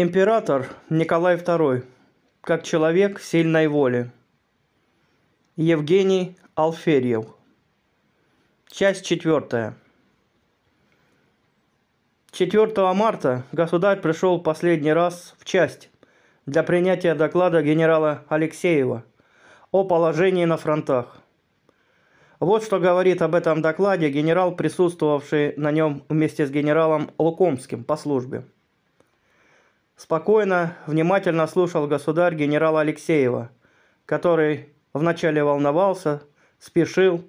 Император Николай II, как человек сильной воли. Евгений Алферьев. Часть четвертая. 4 марта государь пришел последний раз в часть для принятия доклада генерала Алексеева о положении на фронтах. Вот что говорит об этом докладе генерал, присутствовавший на нем вместе с генералом Лукомским по службе – Спокойно, внимательно слушал государь генерала Алексеева, который вначале волновался, спешил,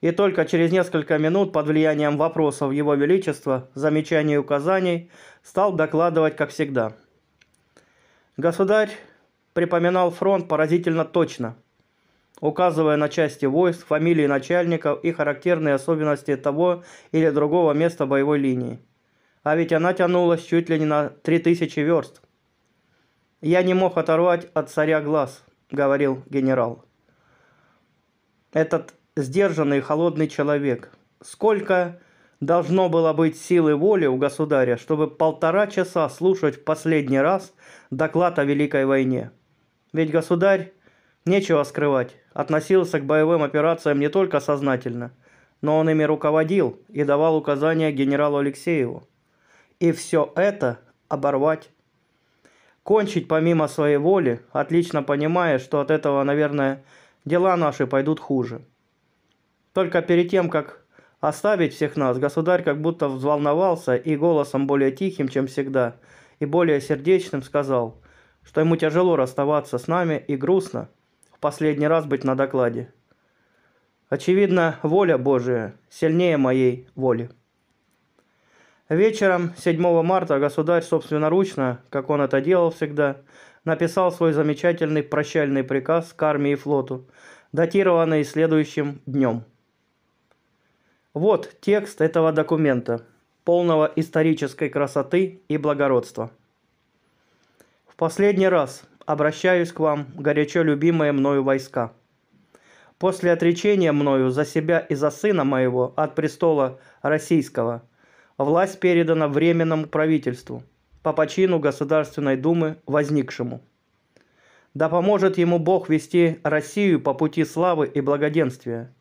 и только через несколько минут под влиянием вопросов Его Величества, замечаний и указаний стал докладывать, как всегда. Государь припоминал фронт поразительно точно, указывая на части войск, фамилии начальников и характерные особенности того или другого места боевой линии а ведь она тянулась чуть ли не на три тысячи верст. «Я не мог оторвать от царя глаз», — говорил генерал. «Этот сдержанный холодный человек. Сколько должно было быть силы воли у государя, чтобы полтора часа слушать в последний раз доклад о Великой войне? Ведь государь, нечего скрывать, относился к боевым операциям не только сознательно, но он ими руководил и давал указания генералу Алексееву и все это оборвать. Кончить помимо своей воли, отлично понимая, что от этого, наверное, дела наши пойдут хуже. Только перед тем, как оставить всех нас, государь как будто взволновался и голосом более тихим, чем всегда, и более сердечным сказал, что ему тяжело расставаться с нами и грустно в последний раз быть на докладе. Очевидно, воля Божия сильнее моей воли. Вечером 7 марта государь собственноручно, как он это делал всегда, написал свой замечательный прощальный приказ к армии и флоту, датированный следующим днем. Вот текст этого документа, полного исторической красоты и благородства. В последний раз обращаюсь к вам, горячо любимые мною войска. После отречения мною за себя и за сына моего от престола российского – власть передана Временному правительству по почину Государственной Думы возникшему. Да поможет ему Бог вести Россию по пути славы и благоденствия.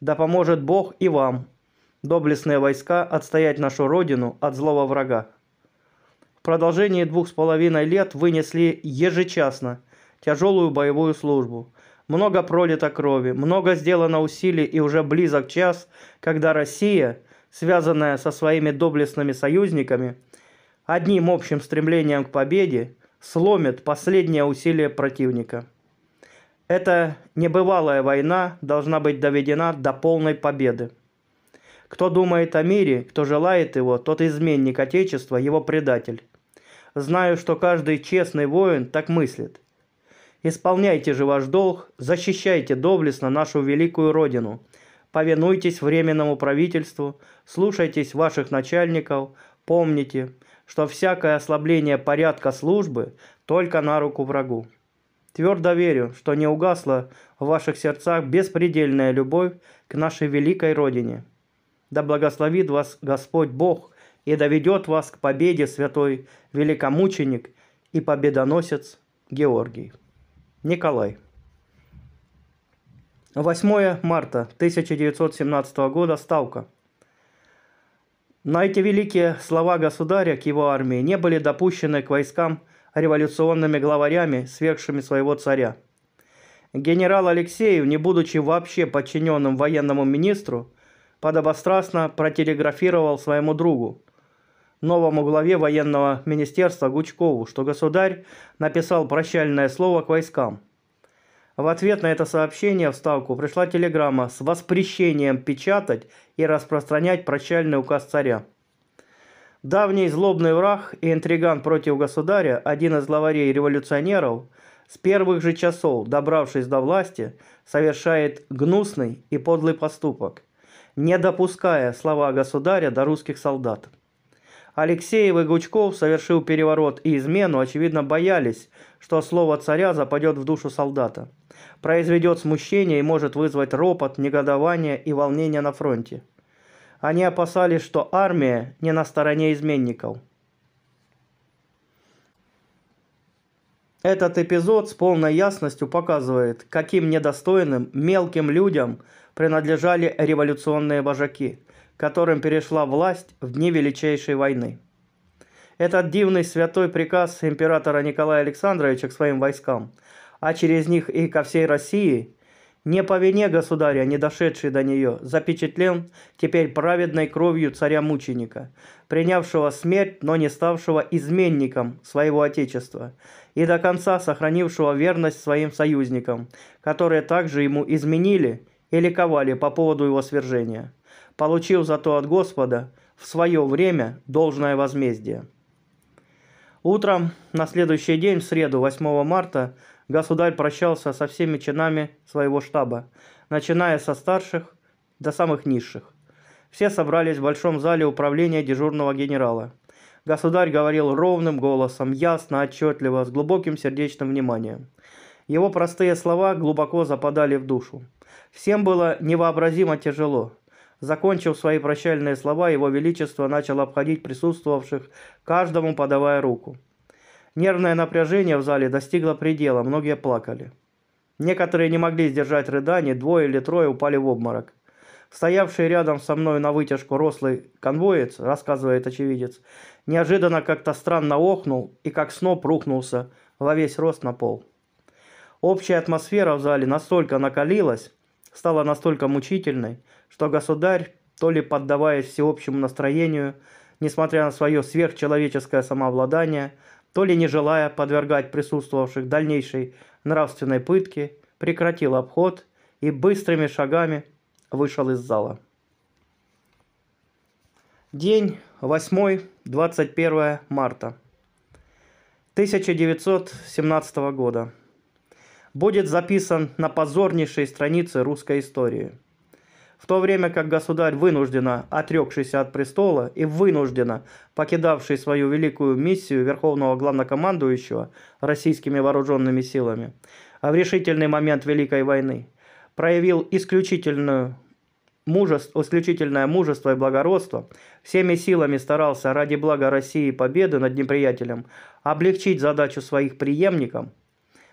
Да поможет Бог и вам, доблестные войска, отстоять нашу Родину от злого врага. В продолжении двух с половиной лет вынесли ежечасно тяжелую боевую службу. Много пролито крови, много сделано усилий и уже близок час, когда Россия – связанная со своими доблестными союзниками, одним общим стремлением к победе, сломит последнее усилие противника. Эта небывалая война должна быть доведена до полной победы. Кто думает о мире, кто желает его, тот изменник Отечества, его предатель. Знаю, что каждый честный воин так мыслит. Исполняйте же ваш долг, защищайте доблестно нашу великую Родину – повинуйтесь временному правительству, слушайтесь ваших начальников, помните, что всякое ослабление порядка службы только на руку врагу. Твердо верю, что не угасла в ваших сердцах беспредельная любовь к нашей великой Родине. Да благословит вас Господь Бог и доведет вас к победе святой великомученик и победоносец Георгий. Николай 8 марта 1917 года Ставка. На эти великие слова государя к его армии не были допущены к войскам революционными главарями, свергшими своего царя. Генерал Алексеев, не будучи вообще подчиненным военному министру, подобострастно протелеграфировал своему другу, новому главе военного министерства Гучкову, что государь написал прощальное слово к войскам – в ответ на это сообщение в Ставку пришла телеграмма с воспрещением печатать и распространять прощальный указ царя. Давний злобный враг и интриган против государя, один из главарей революционеров, с первых же часов, добравшись до власти, совершает гнусный и подлый поступок, не допуская слова государя до русских солдат. Алексеев и Гучков, совершил переворот и измену, очевидно, боялись, что слово царя западет в душу солдата – произведет смущение и может вызвать ропот, негодование и волнение на фронте. Они опасались, что армия не на стороне изменников. Этот эпизод с полной ясностью показывает, каким недостойным, мелким людям принадлежали революционные божаки, которым перешла власть в дни Величайшей войны. Этот дивный святой приказ императора Николая Александровича к своим войскам – а через них и ко всей России, не по вине государя, не дошедший до нее, запечатлен теперь праведной кровью царя-мученика, принявшего смерть, но не ставшего изменником своего отечества, и до конца сохранившего верность своим союзникам, которые также ему изменили и ликовали по поводу его свержения, получил зато от Господа в свое время должное возмездие. Утром на следующий день, в среду 8 марта, государь прощался со всеми чинами своего штаба, начиная со старших до самых низших. Все собрались в большом зале управления дежурного генерала. Государь говорил ровным голосом, ясно, отчетливо, с глубоким сердечным вниманием. Его простые слова глубоко западали в душу. Всем было невообразимо тяжело. Закончив свои прощальные слова, его величество начал обходить присутствовавших, каждому подавая руку. Нервное напряжение в зале достигло предела, многие плакали. Некоторые не могли сдержать рыданий, двое или трое упали в обморок. Стоявший рядом со мной на вытяжку рослый конвоец, рассказывает очевидец, неожиданно как-то странно охнул и как сноп рухнулся во весь рост на пол. Общая атмосфера в зале настолько накалилась, стала настолько мучительной, что государь, то ли поддаваясь всеобщему настроению, несмотря на свое сверхчеловеческое самообладание, то ли не желая подвергать присутствовавших дальнейшей нравственной пытке, прекратил обход и быстрыми шагами вышел из зала. День 8-21 марта 1917 года. Будет записан на позорнейшей странице русской истории – в то время как государь вынужденно, отрекшийся от престола и вынужденно, покидавший свою великую миссию верховного главнокомандующего российскими вооруженными силами, а в решительный момент Великой войны, проявил исключительную мужество, исключительное мужество и благородство, всеми силами старался ради блага России и победы над неприятелем облегчить задачу своих преемникам,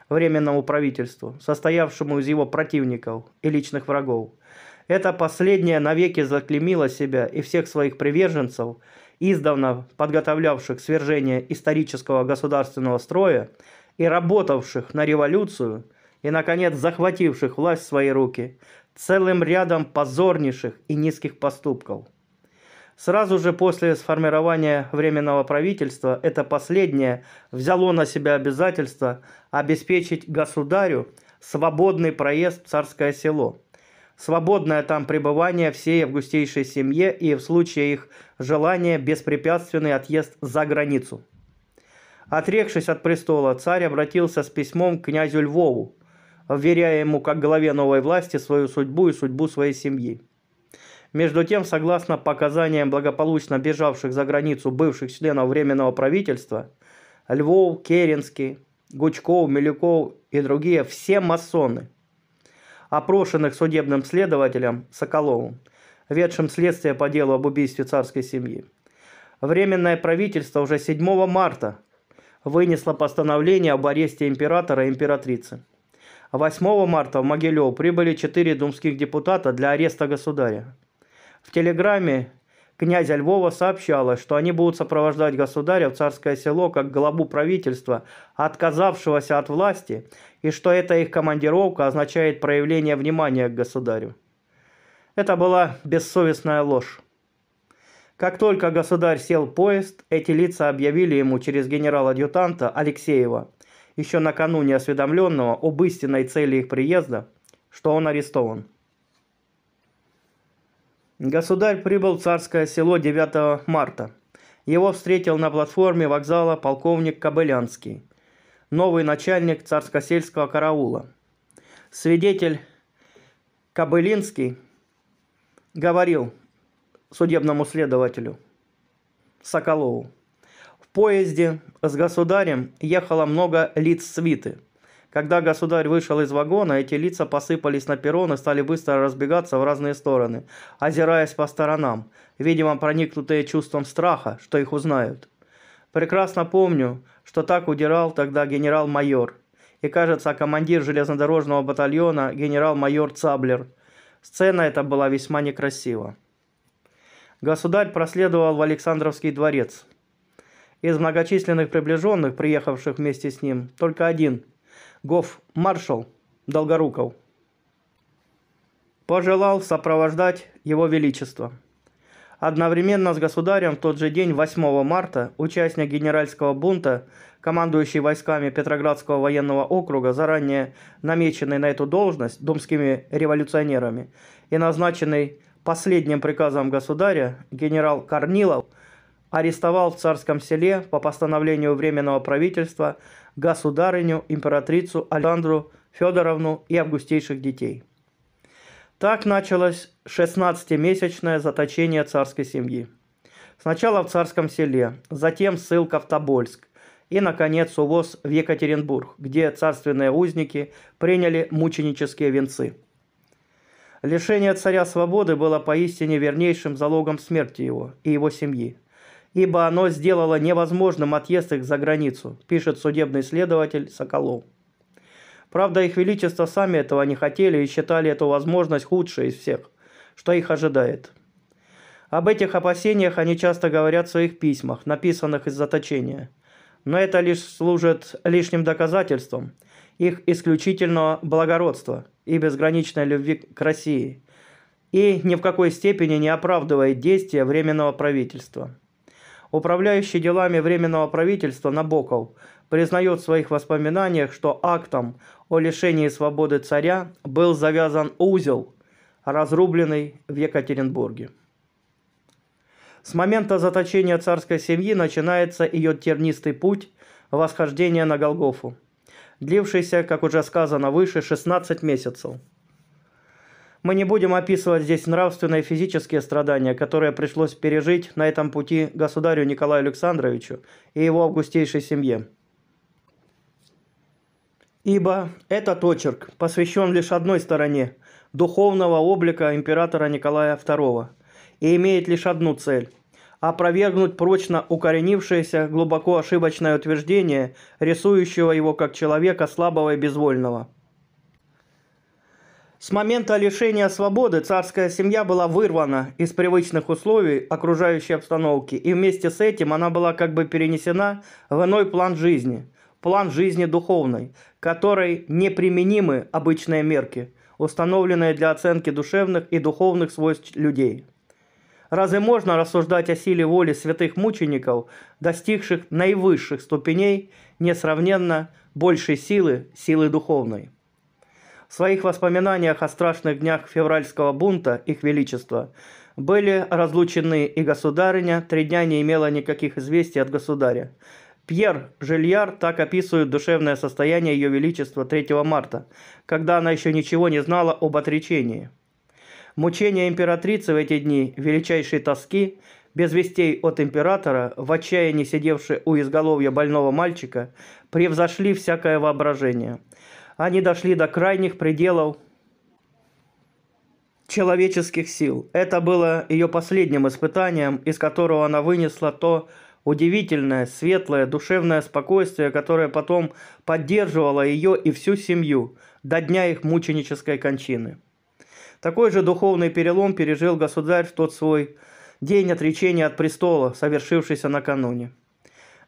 временному правительству, состоявшему из его противников и личных врагов – эта последняя навеки заклемило себя и всех своих приверженцев, издавна подготовлявших свержение исторического государственного строя и работавших на революцию, и, наконец, захвативших власть в свои руки целым рядом позорнейших и низких поступков. Сразу же после сформирования Временного правительства это последнее взяло на себя обязательство обеспечить государю свободный проезд в царское село – свободное там пребывание всей августейшей семье и в случае их желания беспрепятственный отъезд за границу. Отрекшись от престола, царь обратился с письмом к князю Львову, вверяя ему как главе новой власти свою судьбу и судьбу своей семьи. Между тем, согласно показаниям благополучно бежавших за границу бывших членов Временного правительства, Львов, Керенский, Гучков, Милюков и другие – все масоны – опрошенных судебным следователем Соколовым, ведшим следствие по делу об убийстве царской семьи. Временное правительство уже 7 марта вынесло постановление об аресте императора и императрицы. 8 марта в Могилев прибыли четыре думских депутата для ареста государя. В телеграмме князя Львова сообщалось, что они будут сопровождать государя в царское село как главу правительства, отказавшегося от власти, и что эта их командировка означает проявление внимания к государю. Это была бессовестная ложь. Как только государь сел поезд, эти лица объявили ему через генерала адъютанта Алексеева, еще накануне осведомленного об истинной цели их приезда, что он арестован. Государь прибыл в царское село 9 марта. Его встретил на платформе вокзала полковник Кобылянский, новый начальник сельского караула. Свидетель Кобылинский говорил судебному следователю Соколову, в поезде с государем ехало много лиц свиты – когда государь вышел из вагона, эти лица посыпались на перрон и стали быстро разбегаться в разные стороны, озираясь по сторонам, видимо, проникнутые чувством страха, что их узнают. Прекрасно помню, что так удирал тогда генерал-майор. И, кажется, командир железнодорожного батальона генерал-майор Цаблер. Сцена эта была весьма некрасива. Государь проследовал в Александровский дворец. Из многочисленных приближенных, приехавших вместе с ним, только один – гоф маршал Долгоруков пожелал сопровождать его величество. Одновременно с государем в тот же день, 8 марта, участник генеральского бунта, командующий войсками Петроградского военного округа, заранее намеченный на эту должность думскими революционерами, и назначенный последним приказом государя генерал Корнилов, арестовал в Царском селе по постановлению Временного правительства государыню, императрицу Александру Федоровну и августейших детей. Так началось 16-месячное заточение царской семьи. Сначала в царском селе, затем ссылка в Тобольск и, наконец, увоз в Екатеринбург, где царственные узники приняли мученические венцы. Лишение царя свободы было поистине вернейшим залогом смерти его и его семьи ибо оно сделало невозможным отъезд их за границу, пишет судебный следователь Соколов. Правда, их величество сами этого не хотели и считали эту возможность худшей из всех, что их ожидает. Об этих опасениях они часто говорят в своих письмах, написанных из заточения. Но это лишь служит лишним доказательством их исключительного благородства и безграничной любви к России, и ни в какой степени не оправдывает действия Временного правительства. Управляющий делами Временного правительства Набоков признает в своих воспоминаниях, что актом о лишении свободы царя был завязан узел, разрубленный в Екатеринбурге. С момента заточения царской семьи начинается ее тернистый путь восхождения на Голгофу, длившийся, как уже сказано выше, 16 месяцев. Мы не будем описывать здесь нравственные и физические страдания, которые пришлось пережить на этом пути государю Николаю Александровичу и его августейшей семье. Ибо этот очерк посвящен лишь одной стороне – духовного облика императора Николая II и имеет лишь одну цель – опровергнуть прочно укоренившееся глубоко ошибочное утверждение, рисующего его как человека слабого и безвольного – с момента лишения свободы царская семья была вырвана из привычных условий окружающей обстановки, и вместе с этим она была как бы перенесена в иной план жизни, план жизни духовной, которой неприменимы обычные мерки, установленные для оценки душевных и духовных свойств людей. Разве можно рассуждать о силе воли святых мучеников, достигших наивысших ступеней несравненно большей силы, силы духовной? В своих воспоминаниях о страшных днях февральского бунта их величества были разлучены и государыня, три дня не имела никаких известий от государя. Пьер Жильяр так описывает душевное состояние Ее Величества 3 марта, когда она еще ничего не знала об отречении. Мучения императрицы в эти дни, величайшей тоски, без вестей от императора, в отчаянии сидевший у изголовья больного мальчика, превзошли всякое воображение – они дошли до крайних пределов человеческих сил. Это было ее последним испытанием, из которого она вынесла то удивительное, светлое, душевное спокойствие, которое потом поддерживало ее и всю семью до дня их мученической кончины. Такой же духовный перелом пережил государь в тот свой день отречения от престола, совершившийся накануне.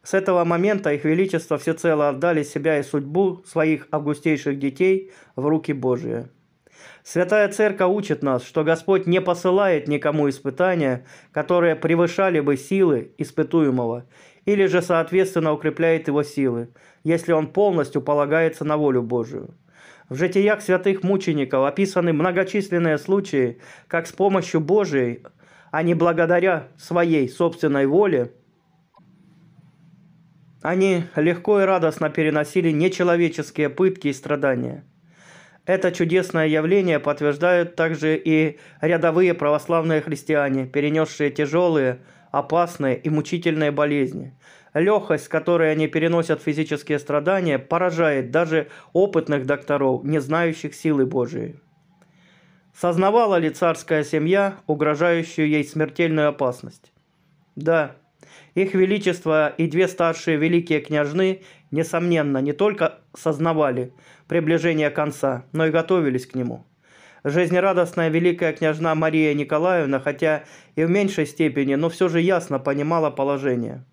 С этого момента их величество всецело отдали себя и судьбу своих августейших детей в руки Божии. Святая Церковь учит нас, что Господь не посылает никому испытания, которые превышали бы силы испытуемого, или же, соответственно, укрепляет его силы, если он полностью полагается на волю Божию. В житиях святых мучеников описаны многочисленные случаи, как с помощью Божией, а не благодаря своей собственной воле – они легко и радостно переносили нечеловеческие пытки и страдания. Это чудесное явление подтверждают также и рядовые православные христиане, перенесшие тяжелые, опасные и мучительные болезни. Легкость, с которой они переносят физические страдания, поражает даже опытных докторов, не знающих силы Божией. Сознавала ли царская семья угрожающую ей смертельную опасность? Да, их Величество и две старшие великие княжны, несомненно, не только сознавали приближение конца, но и готовились к нему. Жизнерадостная великая княжна Мария Николаевна, хотя и в меньшей степени, но все же ясно понимала положение.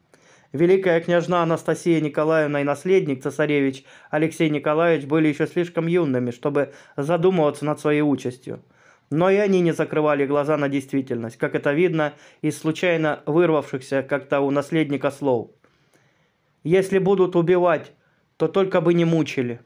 Великая княжна Анастасия Николаевна и наследник цесаревич Алексей Николаевич были еще слишком юными, чтобы задумываться над своей участью. Но и они не закрывали глаза на действительность, как это видно из случайно вырвавшихся как-то у наследника слов. «Если будут убивать, то только бы не мучили».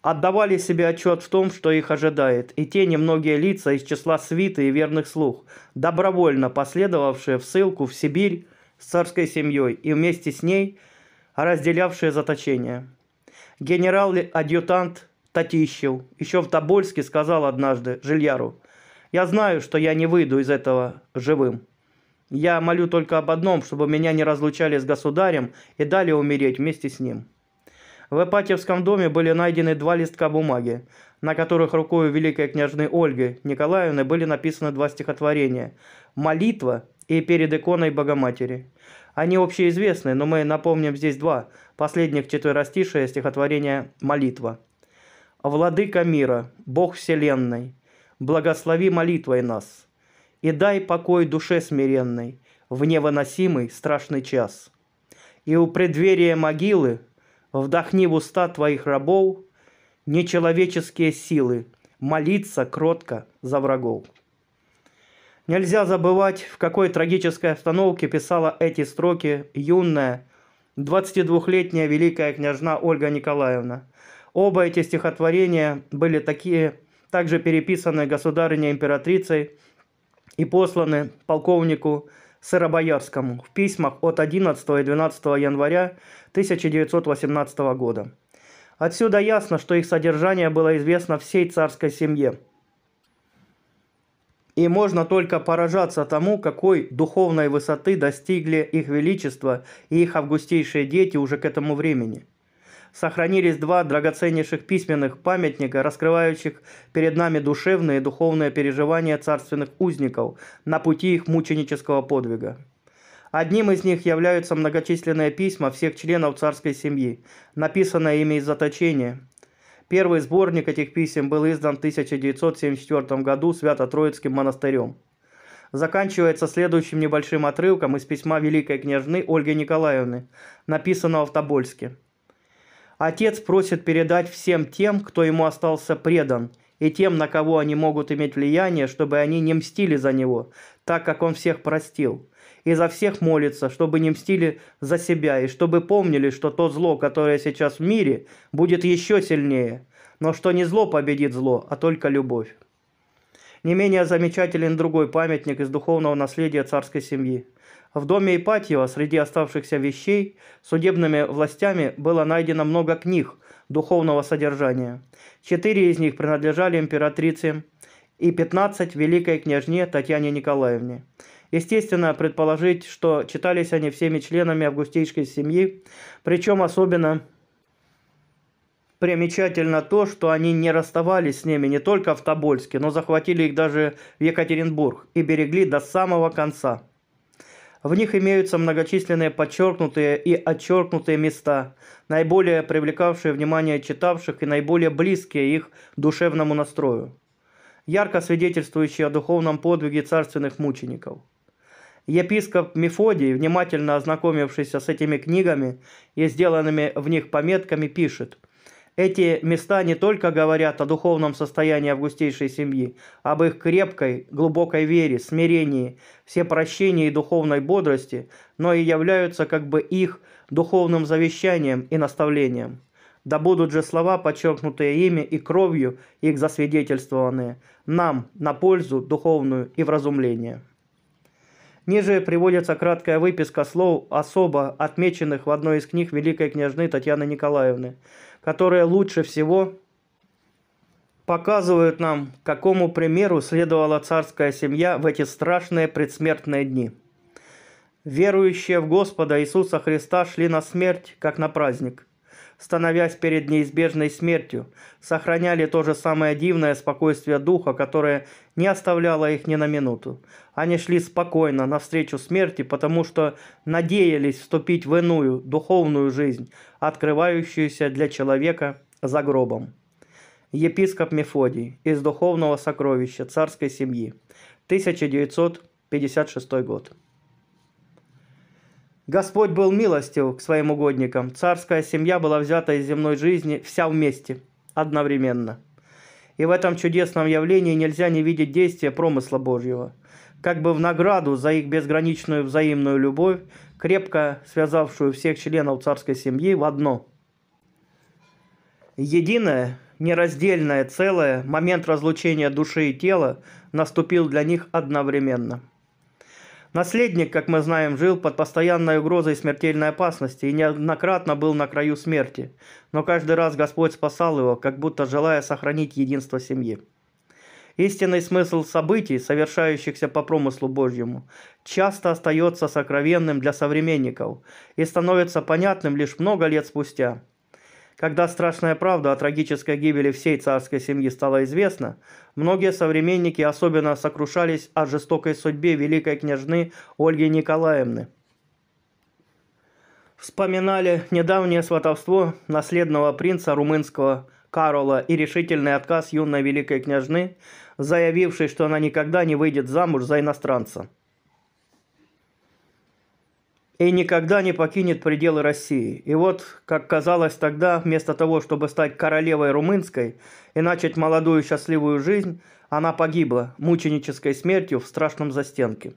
Отдавали себе отчет в том, что их ожидает, и те немногие лица из числа свиты и верных слух, добровольно последовавшие в ссылку в Сибирь с царской семьей и вместе с ней разделявшие заточение. Генерал-адъютант Татищев еще в Тобольске сказал однажды Жильяру, «Я знаю, что я не выйду из этого живым. Я молю только об одном, чтобы меня не разлучали с государем и дали умереть вместе с ним». В Ипатьевском доме были найдены два листка бумаги, на которых рукой великой княжны Ольги Николаевны были написаны два стихотворения «Молитва» и «Перед иконой Богоматери». Они общеизвестны, но мы напомним здесь два, последних четверостишие стихотворения «Молитва». Владыка мира, Бог вселенной, благослови молитвой нас и дай покой душе смиренной в невыносимый страшный час. И у преддверия могилы вдохни в уста твоих рабов нечеловеческие силы молиться кротко за врагов. Нельзя забывать, в какой трагической обстановке писала эти строки юная 22-летняя великая княжна Ольга Николаевна – Оба эти стихотворения были такие, также переписаны государыней-императрицей и посланы полковнику Сыробоярскому в письмах от 11 и 12 января 1918 года. Отсюда ясно, что их содержание было известно всей царской семье. И можно только поражаться тому, какой духовной высоты достигли их величество и их августейшие дети уже к этому времени – сохранились два драгоценнейших письменных памятника, раскрывающих перед нами душевные и духовные переживания царственных узников на пути их мученического подвига. Одним из них являются многочисленные письма всех членов царской семьи, написанные ими из заточения. Первый сборник этих писем был издан в 1974 году Свято-Троицким монастырем заканчивается следующим небольшим отрывком из письма великой княжны Ольги Николаевны, написанного в Тобольске. Отец просит передать всем тем, кто ему остался предан, и тем, на кого они могут иметь влияние, чтобы они не мстили за него, так как он всех простил. И за всех молится, чтобы не мстили за себя, и чтобы помнили, что то зло, которое сейчас в мире, будет еще сильнее, но что не зло победит зло, а только любовь. Не менее замечателен другой памятник из духовного наследия царской семьи. В доме Ипатьева среди оставшихся вещей судебными властями было найдено много книг духовного содержания. Четыре из них принадлежали императрице и 15 великой княжне Татьяне Николаевне. Естественно, предположить, что читались они всеми членами августейской семьи, причем особенно примечательно то, что они не расставались с ними не только в Тобольске, но захватили их даже в Екатеринбург и берегли до самого конца. В них имеются многочисленные подчеркнутые и отчеркнутые места, наиболее привлекавшие внимание читавших и наиболее близкие их душевному настрою, ярко свидетельствующие о духовном подвиге царственных мучеников. Епископ Мефодий, внимательно ознакомившийся с этими книгами и сделанными в них пометками, пишет – эти места не только говорят о духовном состоянии августейшей семьи, об их крепкой, глубокой вере, смирении, всепрощении и духовной бодрости, но и являются как бы их духовным завещанием и наставлением. Да будут же слова, подчеркнутые ими и кровью их засвидетельствованные, нам на пользу духовную и вразумление. Ниже приводится краткая выписка слов особо отмеченных в одной из книг великой княжны Татьяны Николаевны, которые лучше всего показывают нам, какому примеру следовала царская семья в эти страшные предсмертные дни. Верующие в Господа Иисуса Христа шли на смерть, как на праздник – становясь перед неизбежной смертью, сохраняли то же самое дивное спокойствие духа, которое не оставляло их ни на минуту. Они шли спокойно навстречу смерти, потому что надеялись вступить в иную, духовную жизнь, открывающуюся для человека за гробом. Епископ Мефодий из духовного сокровища царской семьи, 1956 год. Господь был милостив к своим угодникам. Царская семья была взята из земной жизни вся вместе, одновременно. И в этом чудесном явлении нельзя не видеть действия промысла Божьего. Как бы в награду за их безграничную взаимную любовь, крепко связавшую всех членов царской семьи в одно. Единое, нераздельное целое, момент разлучения души и тела наступил для них одновременно – Наследник, как мы знаем, жил под постоянной угрозой смертельной опасности и неоднократно был на краю смерти, но каждый раз Господь спасал его, как будто желая сохранить единство семьи. Истинный смысл событий, совершающихся по промыслу Божьему, часто остается сокровенным для современников и становится понятным лишь много лет спустя – когда страшная правда о трагической гибели всей царской семьи стала известна, многие современники особенно сокрушались о жестокой судьбе великой княжны Ольги Николаевны. Вспоминали недавнее сватовство наследного принца румынского Карла и решительный отказ юной великой княжны, заявившей, что она никогда не выйдет замуж за иностранца и никогда не покинет пределы России. И вот, как казалось тогда, вместо того, чтобы стать королевой румынской и начать молодую счастливую жизнь, она погибла мученической смертью в страшном застенке.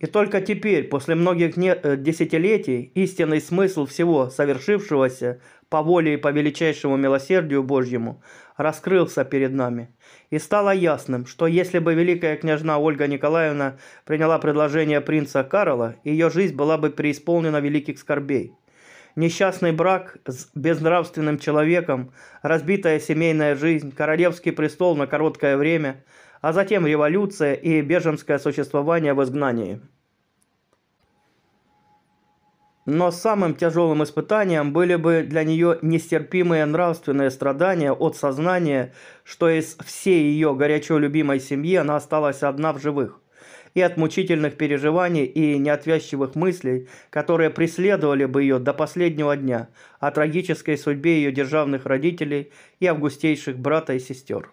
И только теперь, после многих э, десятилетий, истинный смысл всего совершившегося по воле и по величайшему милосердию Божьему раскрылся перед нами – и стало ясным, что если бы великая княжна Ольга Николаевна приняла предложение принца Карла, ее жизнь была бы преисполнена великих скорбей. Несчастный брак с безнравственным человеком, разбитая семейная жизнь, королевский престол на короткое время, а затем революция и беженское существование в изгнании – но самым тяжелым испытанием были бы для нее нестерпимые нравственные страдания от сознания, что из всей ее горячо любимой семьи она осталась одна в живых, и от мучительных переживаний и неотвязчивых мыслей, которые преследовали бы ее до последнего дня, о трагической судьбе ее державных родителей и августейших брата и сестер.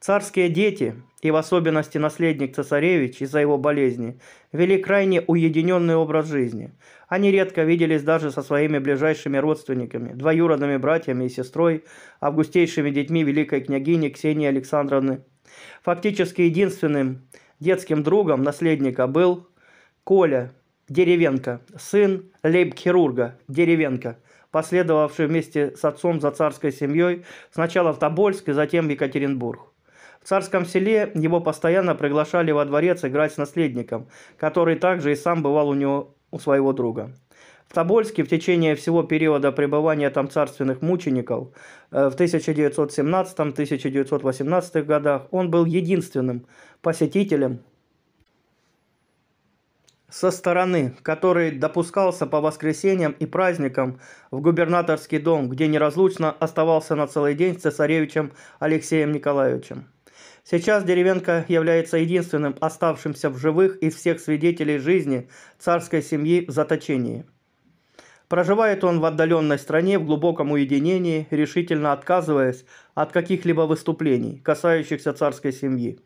Царские дети, и в особенности наследник цесаревич из-за его болезни, вели крайне уединенный образ жизни. Они редко виделись даже со своими ближайшими родственниками, двоюродными братьями и сестрой, августейшими детьми великой княгини Ксении Александровны. Фактически единственным детским другом наследника был Коля Деревенко, сын лейб-хирурга Деревенко, последовавший вместе с отцом за царской семьей сначала в Тобольск и затем в Екатеринбург. В царском селе его постоянно приглашали во дворец играть с наследником, который также и сам бывал у него у своего друга. В Тобольске в течение всего периода пребывания там царственных мучеников э, в 1917-1918 годах он был единственным посетителем со стороны, который допускался по воскресеньям и праздникам в губернаторский дом, где неразлучно оставался на целый день с цесаревичем Алексеем Николаевичем. Сейчас деревенка является единственным оставшимся в живых из всех свидетелей жизни царской семьи в заточении. Проживает он в отдаленной стране в глубоком уединении, решительно отказываясь от каких-либо выступлений, касающихся царской семьи.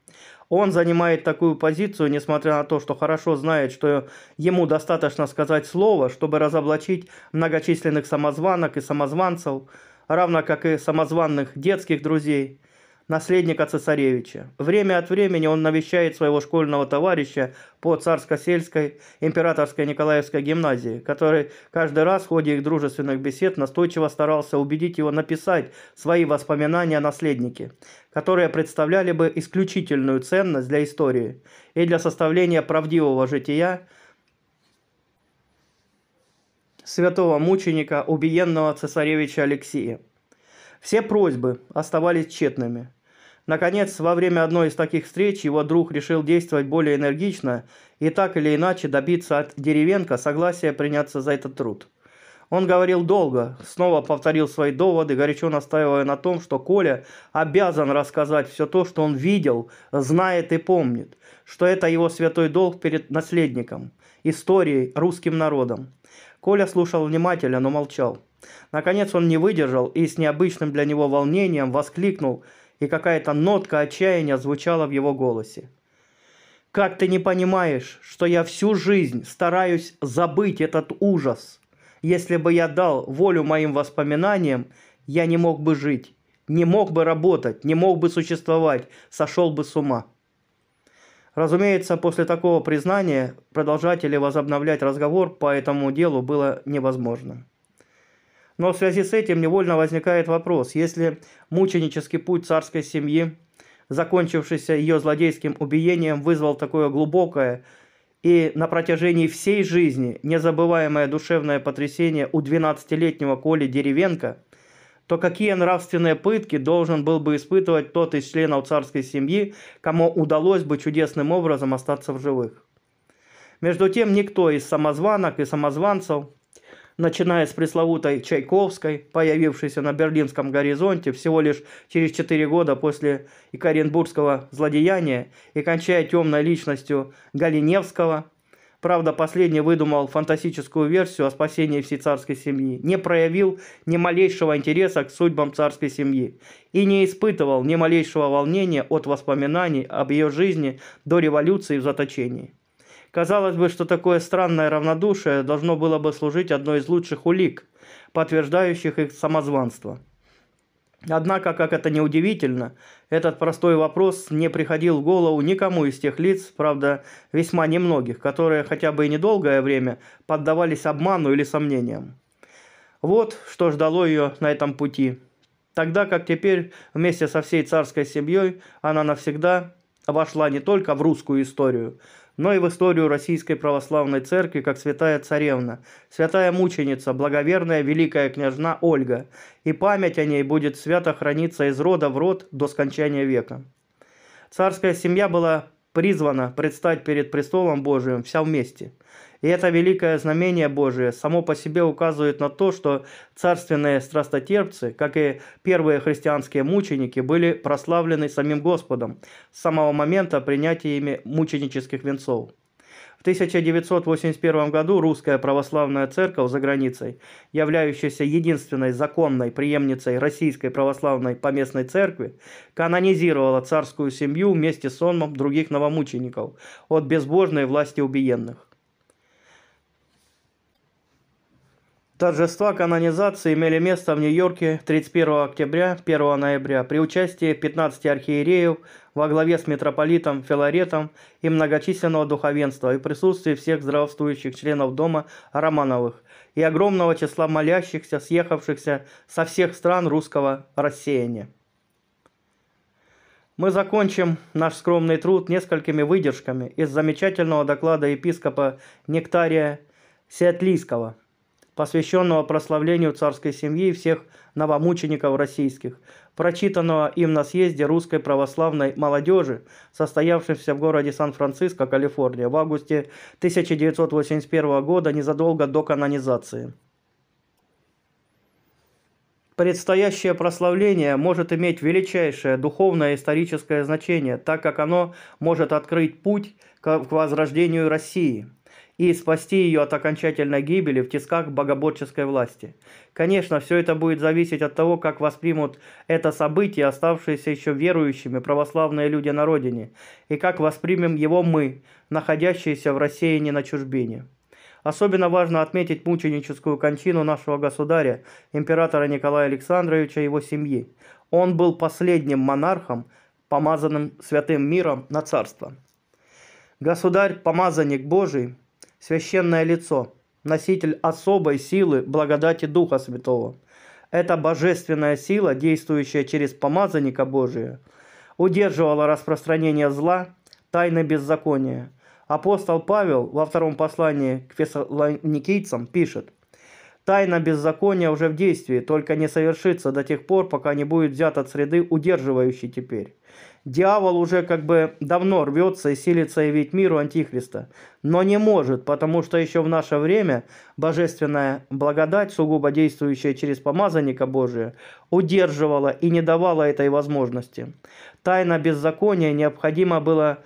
Он занимает такую позицию, несмотря на то, что хорошо знает, что ему достаточно сказать слово, чтобы разоблачить многочисленных самозванок и самозванцев, равно как и самозванных детских друзей – наследника цесаревича. Время от времени он навещает своего школьного товарища по царско-сельской императорской Николаевской гимназии, который каждый раз в ходе их дружественных бесед настойчиво старался убедить его написать свои воспоминания о наследнике, которые представляли бы исключительную ценность для истории и для составления правдивого жития святого мученика, убиенного цесаревича Алексея. Все просьбы оставались тщетными – Наконец, во время одной из таких встреч его друг решил действовать более энергично и так или иначе добиться от деревенка согласия приняться за этот труд. Он говорил долго, снова повторил свои доводы, горячо настаивая на том, что Коля обязан рассказать все то, что он видел, знает и помнит, что это его святой долг перед наследником, историей, русским народом. Коля слушал внимательно, но молчал. Наконец он не выдержал и с необычным для него волнением воскликнул – и какая-то нотка отчаяния звучала в его голосе. «Как ты не понимаешь, что я всю жизнь стараюсь забыть этот ужас? Если бы я дал волю моим воспоминаниям, я не мог бы жить, не мог бы работать, не мог бы существовать, сошел бы с ума». Разумеется, после такого признания продолжать или возобновлять разговор по этому делу было невозможно. Но в связи с этим невольно возникает вопрос, если мученический путь царской семьи, закончившийся ее злодейским убиением, вызвал такое глубокое и на протяжении всей жизни незабываемое душевное потрясение у 12-летнего Коли Деревенко, то какие нравственные пытки должен был бы испытывать тот из членов царской семьи, кому удалось бы чудесным образом остаться в живых? Между тем, никто из самозванок и самозванцев – начиная с пресловутой Чайковской, появившейся на берлинском горизонте всего лишь через 4 года после Екатеринбургского злодеяния и кончая темной личностью Галиневского. Правда, последний выдумал фантастическую версию о спасении всей царской семьи, не проявил ни малейшего интереса к судьбам царской семьи и не испытывал ни малейшего волнения от воспоминаний об ее жизни до революции в заточении. Казалось бы, что такое странное равнодушие должно было бы служить одной из лучших улик, подтверждающих их самозванство. Однако, как это не удивительно, этот простой вопрос не приходил в голову никому из тех лиц, правда, весьма немногих, которые хотя бы и недолгое время поддавались обману или сомнениям. Вот что ждало ее на этом пути. Тогда как теперь вместе со всей царской семьей она навсегда вошла не только в русскую историю – но и в историю Российской Православной Церкви как Святая Царевна, Святая Мученица, Благоверная Великая Княжна Ольга, и память о ней будет свято храниться из рода в род до скончания века. Царская семья была призвана предстать перед престолом Божиим вся вместе – и это великое знамение Божие само по себе указывает на то, что царственные страстотерпцы, как и первые христианские мученики, были прославлены самим Господом с самого момента принятия ими мученических венцов. В 1981 году Русская Православная Церковь за границей, являющаяся единственной законной преемницей Российской Православной Поместной Церкви, канонизировала царскую семью вместе с сонмом других новомучеников от безбожной власти убиенных. Торжества канонизации имели место в Нью-Йорке 31 октября 1 ноября при участии 15 архиереев во главе с митрополитом Филаретом и многочисленного духовенства и присутствии всех здравствующих членов дома Романовых и огромного числа молящихся, съехавшихся со всех стран русского рассеяния. Мы закончим наш скромный труд несколькими выдержками из замечательного доклада епископа Нектария Сиатлийского – посвященного прославлению царской семьи и всех новомучеников российских, прочитанного им на съезде русской православной молодежи, состоявшемся в городе Сан-Франциско, Калифорния, в августе 1981 года, незадолго до канонизации. Предстоящее прославление может иметь величайшее духовное и историческое значение, так как оно может открыть путь к возрождению России – и спасти ее от окончательной гибели в тисках богоборческой власти. Конечно, все это будет зависеть от того, как воспримут это событие оставшиеся еще верующими православные люди на родине, и как воспримем его мы, находящиеся в России не на чужбине. Особенно важно отметить мученическую кончину нашего государя, императора Николая Александровича и его семьи. Он был последним монархом, помазанным святым миром на царство. Государь-помазанник Божий – священное лицо, носитель особой силы благодати Духа Святого. Эта божественная сила, действующая через помазанника Божия, удерживала распространение зла, тайны беззакония. Апостол Павел во втором послании к фессалоникийцам пишет, «Тайна беззакония уже в действии, только не совершится до тех пор, пока не будет взят от среды, удерживающей теперь». Дьявол уже как бы давно рвется и силится явить миру Антихриста, но не может, потому что еще в наше время божественная благодать, сугубо действующая через помазанника Божия, удерживала и не давала этой возможности. Тайна беззакония необходимо было,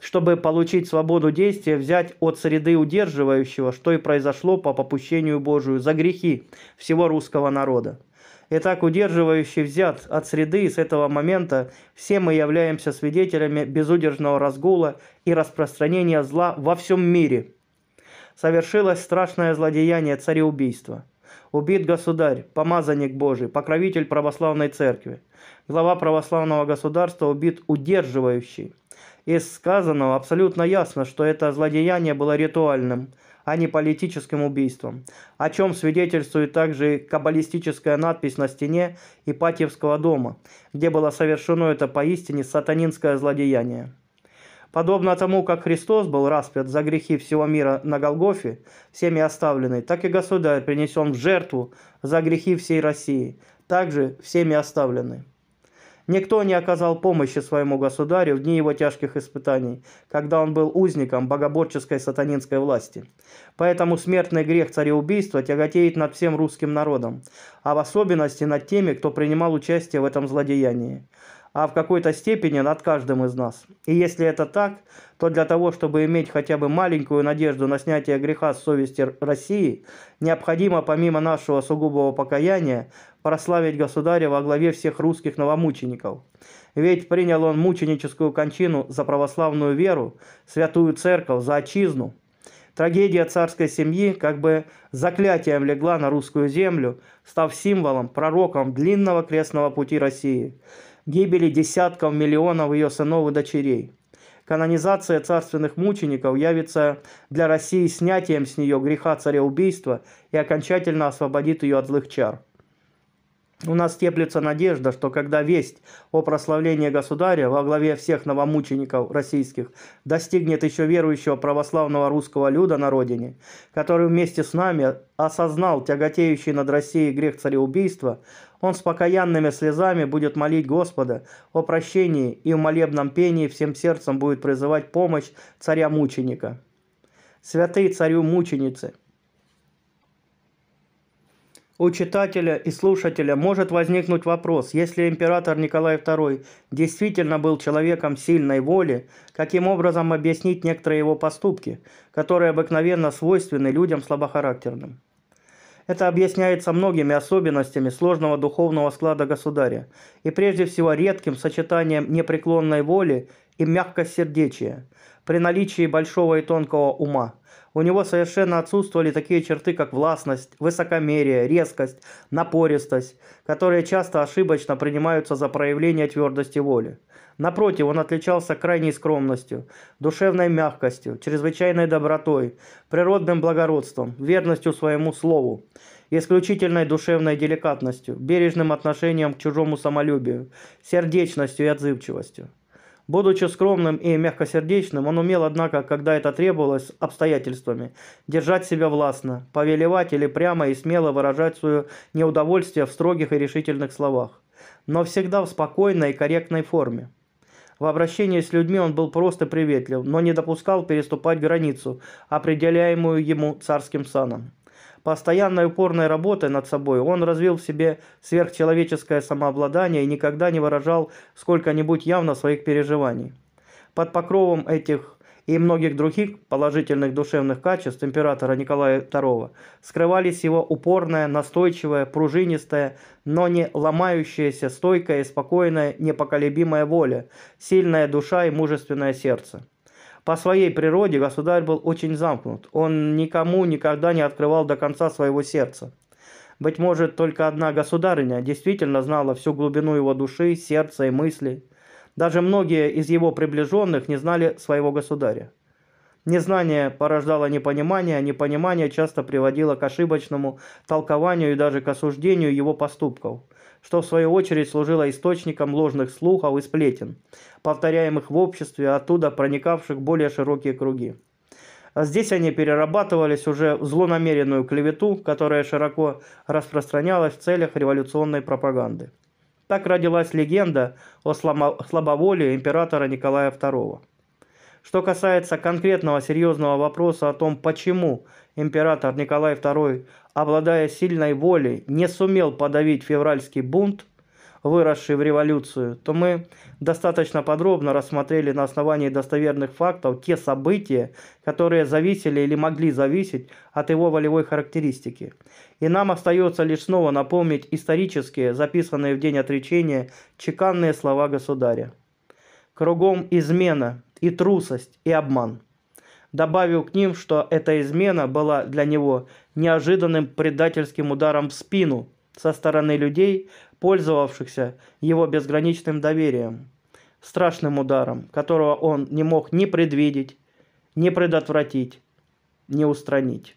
чтобы получить свободу действия, взять от среды удерживающего, что и произошло по попущению Божию за грехи всего русского народа. И так удерживающий взят от среды, и с этого момента все мы являемся свидетелями безудержного разгула и распространения зла во всем мире. Совершилось страшное злодеяние цареубийства. Убит государь, помазанник Божий, покровитель православной церкви. Глава православного государства убит удерживающий. Из сказанного абсолютно ясно, что это злодеяние было ритуальным – а не политическим убийством, о чем свидетельствует также и каббалистическая надпись на стене Ипатьевского дома, где было совершено это поистине сатанинское злодеяние. Подобно тому, как Христос был распят за грехи всего мира на Голгофе, всеми оставленный, так и Государь принесен в жертву за грехи всей России, также всеми оставленный. Никто не оказал помощи своему государю в дни его тяжких испытаний, когда он был узником богоборческой сатанинской власти. Поэтому смертный грех цареубийства тяготеет над всем русским народом, а в особенности над теми, кто принимал участие в этом злодеянии а в какой-то степени над каждым из нас. И если это так, то для того, чтобы иметь хотя бы маленькую надежду на снятие греха с совести России, необходимо помимо нашего сугубого покаяния прославить государя во главе всех русских новомучеников. Ведь принял он мученическую кончину за православную веру, святую церковь, за отчизну. Трагедия царской семьи как бы заклятием легла на русскую землю, став символом, пророком длинного крестного пути России – гибели десятков миллионов ее сынов и дочерей. Канонизация царственных мучеников явится для России снятием с нее греха цареубийства и окончательно освободит ее от злых чар. У нас теплится надежда, что когда весть о прославлении государя во главе всех новомучеников российских достигнет еще верующего православного русского люда на родине, который вместе с нами осознал тяготеющий над Россией грех цареубийства, он с покаянными слезами будет молить Господа о прощении и в молебном пении всем сердцем будет призывать помощь царя-мученика. Святые царю-мученицы. У читателя и слушателя может возникнуть вопрос, если император Николай II действительно был человеком сильной воли, каким образом объяснить некоторые его поступки, которые обыкновенно свойственны людям слабохарактерным. Это объясняется многими особенностями сложного духовного склада государя и прежде всего редким сочетанием непреклонной воли и мягкосердечия при наличии большого и тонкого ума. У него совершенно отсутствовали такие черты, как властность, высокомерие, резкость, напористость, которые часто ошибочно принимаются за проявление твердости воли. Напротив, он отличался крайней скромностью, душевной мягкостью, чрезвычайной добротой, природным благородством, верностью своему слову, исключительной душевной деликатностью, бережным отношением к чужому самолюбию, сердечностью и отзывчивостью. Будучи скромным и мягкосердечным, он умел, однако, когда это требовалось обстоятельствами, держать себя властно, повелевать или прямо и смело выражать свое неудовольствие в строгих и решительных словах, но всегда в спокойной и корректной форме. В обращении с людьми он был просто приветлив, но не допускал переступать границу, определяемую ему царским саном. Постоянной упорной работой над собой он развил в себе сверхчеловеческое самообладание и никогда не выражал сколько-нибудь явно своих переживаний. Под покровом этих и многих других положительных душевных качеств императора Николая II скрывались его упорная, настойчивая, пружинистая, но не ломающаяся, стойкая и спокойная, непоколебимая воля, сильная душа и мужественное сердце. По своей природе государь был очень замкнут. Он никому никогда не открывал до конца своего сердца. Быть может, только одна государыня действительно знала всю глубину его души, сердца и мыслей. Даже многие из его приближенных не знали своего государя. Незнание порождало непонимание, а непонимание часто приводило к ошибочному толкованию и даже к осуждению его поступков, что в свою очередь служило источником ложных слухов и сплетен, повторяемых в обществе, а оттуда проникавших в более широкие круги. А здесь они перерабатывались уже в злонамеренную клевету, которая широко распространялась в целях революционной пропаганды. Так родилась легенда о слабоволе императора Николая II. Что касается конкретного серьезного вопроса о том, почему император Николай II, обладая сильной волей, не сумел подавить февральский бунт, выросший в революцию, то мы достаточно подробно рассмотрели на основании достоверных фактов те события, которые зависели или могли зависеть от его волевой характеристики. И нам остается лишь снова напомнить исторические, записанные в день отречения, чеканные слова государя. «Кругом измена, и трусость, и обман» добавил к ним, что эта измена была для него неожиданным предательским ударом в спину со стороны людей, пользовавшихся его безграничным доверием, страшным ударом, которого он не мог ни предвидеть, ни предотвратить, ни устранить.